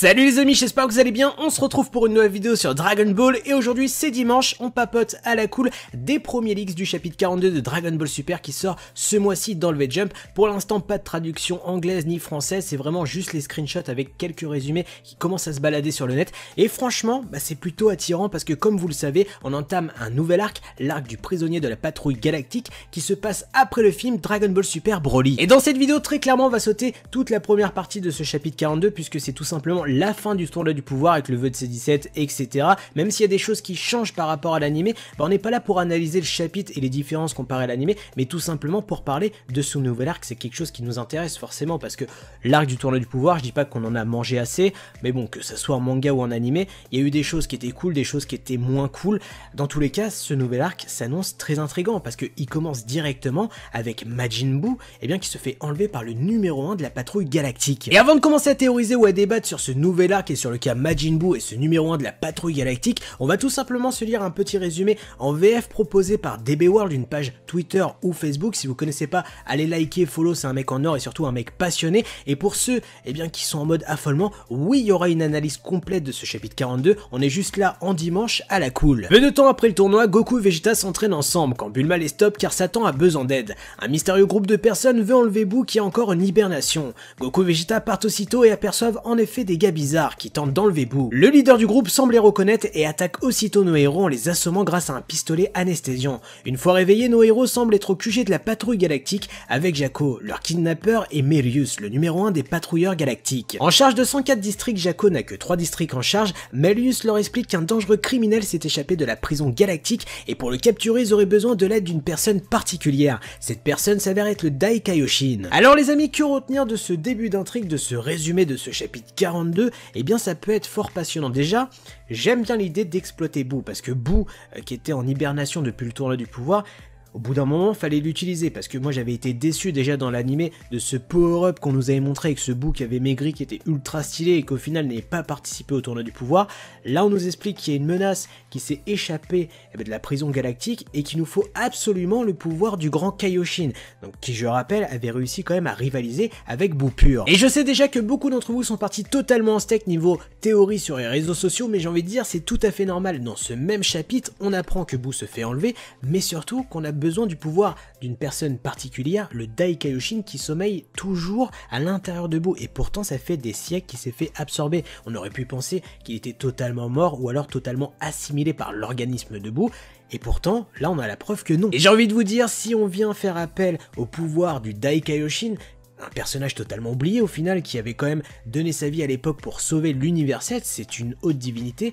Salut les amis, j'espère que vous allez bien, on se retrouve pour une nouvelle vidéo sur Dragon Ball et aujourd'hui c'est dimanche, on papote à la cool des premiers leaks du chapitre 42 de Dragon Ball Super qui sort ce mois-ci dans le V-Jump. Pour l'instant pas de traduction anglaise ni française, c'est vraiment juste les screenshots avec quelques résumés qui commencent à se balader sur le net et franchement bah, c'est plutôt attirant parce que comme vous le savez on entame un nouvel arc, l'arc du prisonnier de la patrouille galactique qui se passe après le film Dragon Ball Super Broly. Et dans cette vidéo très clairement on va sauter toute la première partie de ce chapitre 42 puisque c'est tout simplement la fin du tournoi du pouvoir avec le vœu de C17, etc. Même s'il y a des choses qui changent par rapport à l'animé, bah on n'est pas là pour analyser le chapitre et les différences comparées à l'animé, mais tout simplement pour parler de ce nouvel arc, c'est quelque chose qui nous intéresse forcément, parce que l'arc du tournoi du pouvoir, je dis pas qu'on en a mangé assez, mais bon, que ce soit en manga ou en animé, il y a eu des choses qui étaient cool, des choses qui étaient moins cool. Dans tous les cas, ce nouvel arc s'annonce très intrigant, parce qu'il commence directement avec Majin Buu, et eh bien qui se fait enlever par le numéro 1 de la patrouille galactique. Et avant de commencer à théoriser ou à débattre sur ce nouvel arc est sur le cas Majin Buu et ce numéro 1 de la patrouille galactique, on va tout simplement se lire un petit résumé en VF proposé par DB World, une page Twitter ou Facebook. Si vous connaissez pas, allez liker, follow, c'est un mec en or et surtout un mec passionné. Et pour ceux eh bien, qui sont en mode affolement, oui, il y aura une analyse complète de ce chapitre 42, on est juste là en dimanche à la cool. Peu de temps après le tournoi, Goku et Vegeta s'entraînent ensemble quand Bulma les stoppe car Satan a besoin d'aide. Un mystérieux groupe de personnes veut enlever Buu qui est encore en hibernation. Goku et Vegeta partent aussitôt et aperçoivent en effet des gars bizarre qui tente d'enlever bout. Le leader du groupe semble les reconnaître et attaque aussitôt nos héros en les assommant grâce à un pistolet anesthésiant. Une fois réveillés, nos héros semblent être au QG de la patrouille galactique avec Jaco, leur kidnappeur, et Melius, le numéro 1 des patrouilleurs galactiques. En charge de 104 districts, Jaco n'a que 3 districts en charge, Melius leur explique qu'un dangereux criminel s'est échappé de la prison galactique et pour le capturer, ils auraient besoin de l'aide d'une personne particulière. Cette personne s'avère être le Dai Kaioshin. Alors les amis, que retenir de ce début d'intrigue, de ce résumé de ce chapitre 42 et eh bien ça peut être fort passionnant. Déjà, j'aime bien l'idée d'exploiter Boo, parce que Boo, euh, qui était en hibernation depuis le tournoi du pouvoir, au bout d'un moment, fallait l'utiliser parce que moi j'avais été déçu déjà dans l'animé de ce power-up qu'on nous avait montré avec ce bout qui avait maigri, qui était ultra stylé et qu'au final n'avait pas participé au tournoi du pouvoir. Là, on nous explique qu'il y a une menace qui s'est échappée eh ben, de la prison galactique et qu'il nous faut absolument le pouvoir du grand Kaioshin, donc qui, je rappelle, avait réussi quand même à rivaliser avec pur Et je sais déjà que beaucoup d'entre vous sont partis totalement en steak niveau théorie sur les réseaux sociaux, mais j'ai envie de dire c'est tout à fait normal. Dans ce même chapitre, on apprend que Bou se fait enlever, mais surtout qu'on a besoin du pouvoir d'une personne particulière, le Daikaioshin qui sommeille toujours à l'intérieur de Bou et pourtant ça fait des siècles qu'il s'est fait absorber. On aurait pu penser qu'il était totalement mort ou alors totalement assimilé par l'organisme de Bou et pourtant, là on a la preuve que non. Et j'ai envie de vous dire, si on vient faire appel au pouvoir du Daikaioshin, un personnage totalement oublié au final qui avait quand même donné sa vie à l'époque pour sauver l'univers c'est une haute divinité,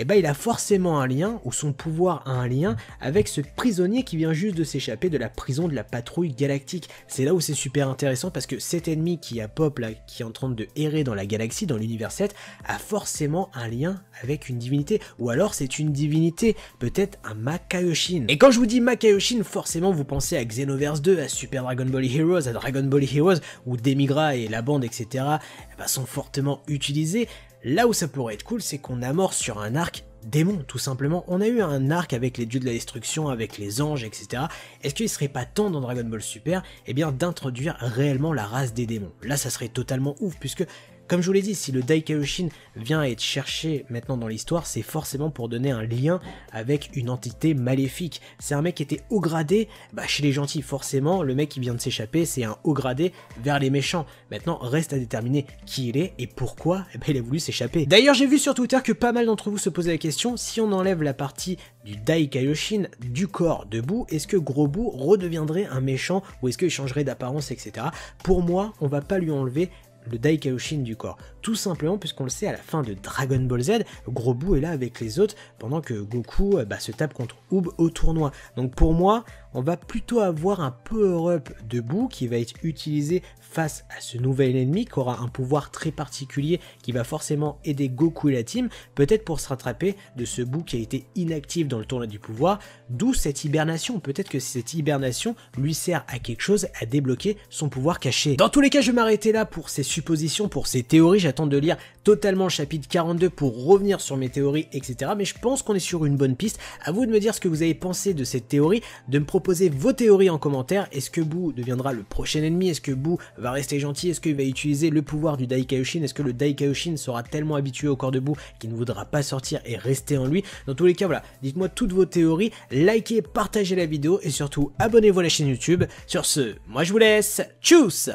eh ben, il a forcément un lien, ou son pouvoir a un lien, avec ce prisonnier qui vient juste de s'échapper de la prison de la patrouille galactique. C'est là où c'est super intéressant parce que cet ennemi qui a Pop là, qui est en train de errer dans la galaxie, dans l'univers 7, a forcément un lien avec une divinité. Ou alors c'est une divinité, peut-être un Makayoshin. Et quand je vous dis Makayoshin, forcément vous pensez à Xenoverse 2, à Super Dragon Ball Heroes, à Dragon Ball Heroes, où Demigra et la bande, etc., eh ben, sont fortement utilisés. Là où ça pourrait être cool, c'est qu'on amorce sur un arc démon, tout simplement. On a eu un arc avec les dieux de la destruction, avec les anges, etc. Est-ce qu'il serait pas temps dans Dragon Ball Super, eh bien, d'introduire réellement la race des démons Là, ça serait totalement ouf, puisque comme je vous l'ai dit, si le Daikaiyoshin vient à être cherché maintenant dans l'histoire, c'est forcément pour donner un lien avec une entité maléfique. C'est un mec qui était haut gradé bah, chez les gentils, forcément, le mec qui vient de s'échapper, c'est un haut gradé vers les méchants. Maintenant, reste à déterminer qui il est et pourquoi eh ben, il a voulu s'échapper. D'ailleurs, j'ai vu sur Twitter que pas mal d'entre vous se posaient la question, si on enlève la partie du Daikaioshin du corps debout, est-ce que Grobu redeviendrait un méchant ou est-ce qu'il changerait d'apparence, etc. Pour moi, on va pas lui enlever le Daikaoshin du corps. Tout simplement puisqu'on le sait, à la fin de Dragon Ball Z, Gros est là avec les autres pendant que Goku euh, bah, se tape contre Oob au tournoi. Donc pour moi, on va plutôt avoir un power-up de Bou qui va être utilisé face à ce nouvel ennemi qui aura un pouvoir très particulier qui va forcément aider Goku et la team, peut-être pour se rattraper de ce Bou qui a été inactif dans le tournoi du pouvoir, d'où cette hibernation. Peut-être que cette hibernation lui sert à quelque chose, à débloquer son pouvoir caché. Dans tous les cas, je vais m'arrêter là pour ces suppositions, pour ces théories j'attends de lire totalement le chapitre 42 pour revenir sur mes théories, etc. Mais je pense qu'on est sur une bonne piste. À vous de me dire ce que vous avez pensé de cette théorie, de me proposer vos théories en commentaire. Est-ce que Bou deviendra le prochain ennemi Est-ce que Buu va rester gentil Est-ce qu'il va utiliser le pouvoir du Daikaioshin Est-ce que le Daikaioshin sera tellement habitué au corps de Bou qu'il ne voudra pas sortir et rester en lui Dans tous les cas, voilà, dites-moi toutes vos théories, likez, partagez la vidéo et surtout abonnez-vous à la chaîne YouTube. Sur ce, moi je vous laisse, tchuss